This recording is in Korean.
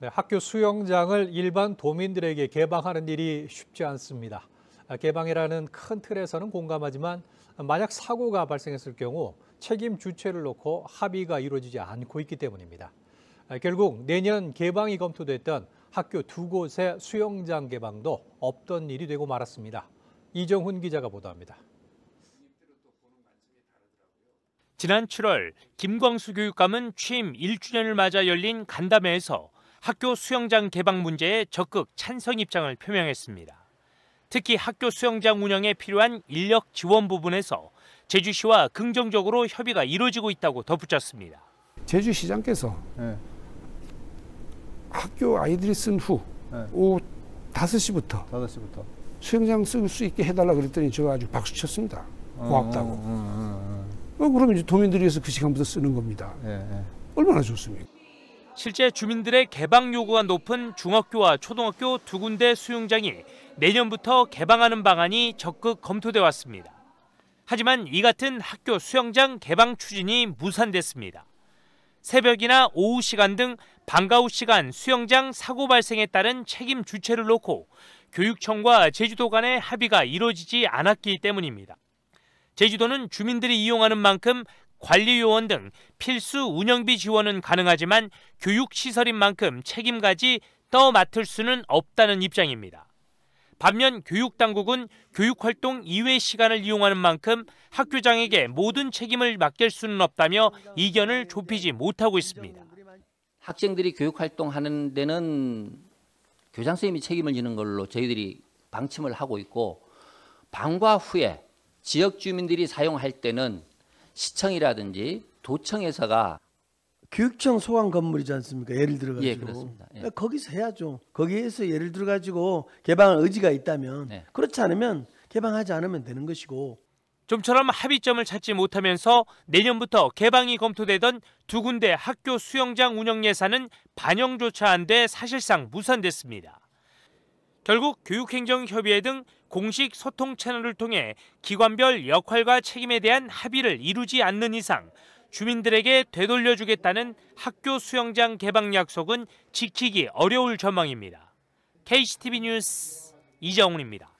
네, 학교 수영장을 일반 도민들에게 개방하는 일이 쉽지 않습니다. 아, 개방이라는 큰 틀에서는 공감하지만 만약 사고가 발생했을 경우 책임 주체를 놓고 합의가 이루어지지 않고 있기 때문입니다. 아, 결국 내년 개방이 검토됐던 학교 두 곳의 수영장 개방도 없던 일이 되고 말았습니다. 이정훈 기자가 보도합니다. 지난 7월 김광수 교육감은 취임 1주년을 맞아 열린 간담회에서 학교 수영장 개방 문제에 적극 찬성 입장을 표명했습니다. 특히 학교 수영장 운영에 필요한 인력 지원 부분에서 제주시와 긍정적으로 협의가 이루어지고 있다고 덧붙였습니다. 제주시장께서 네. 학교 아이들이 쓴후 네. 오후 5시부터, 5시부터. 수영장 쓸 수 있게 해달라 그랬더니 제가 아주 박수 쳤습니다. 음, 고맙다고. 음, 음, 음, 음, 어, 그럼 이제 도민들이 해서 그 시간부터 쓰는 겁니다. 네, 얼마나 좋습니까? 실제 주민들의 개방 요구가 높은 중학교와 초등학교 두 군데 수영장이 내년부터 개방하는 방안이 적극 검토돼 왔습니다. 하지만 이 같은 학교 수영장 개방 추진이 무산됐습니다. 새벽이나 오후 시간 등 방과후 시간 수영장 사고 발생에 따른 책임 주체를 놓고 교육청과 제주도 간의 합의가 이루어지지 않았기 때문입니다. 제주도는 주민들이 이용하는 만큼 관리요원 등 필수 운영비 지원은 가능하지만 교육시설인 만큼 책임까지 떠 맡을 수는 없다는 입장입니다. 반면 교육당국은 교육활동 이외 시간을 이용하는 만큼 학교장에게 모든 책임을 맡길 수는 없다며 이견을 좁히지 못하고 있습니다. 학생들이 교육활동하는 데는 교장 선생님이 책임을 지는 걸로 저희들이 방침을 하고 있고 방과 후에 지역 주민들이 사용할 때는 시청이라든지 도청에서가 교육청 소관 건물이지 않습니까? 예를 들어 가지고. 예, 그렇습니다. 예. 그러니까 거기서 해야죠. 거기에서 예를 들어 가지고 개방 의지가 있다면 네. 그렇지 않으면 개방하지 않으면 되는 것이고 좀처럼 합의점을 찾지 못하면서 내년부터 개방이 검토되던 두 군데 학교 수영장 운영 예산은 반영조차 안 돼 사실상 무산됐습니다. 결국 교육행정협의회 등 공식 소통 채널을 통해 기관별 역할과 책임에 대한 합의를 이루지 않는 이상 주민들에게 되돌려주겠다는 학교 수영장 개방 약속은 지키기 어려울 전망입니다. KCTV 뉴스 이정훈입니다.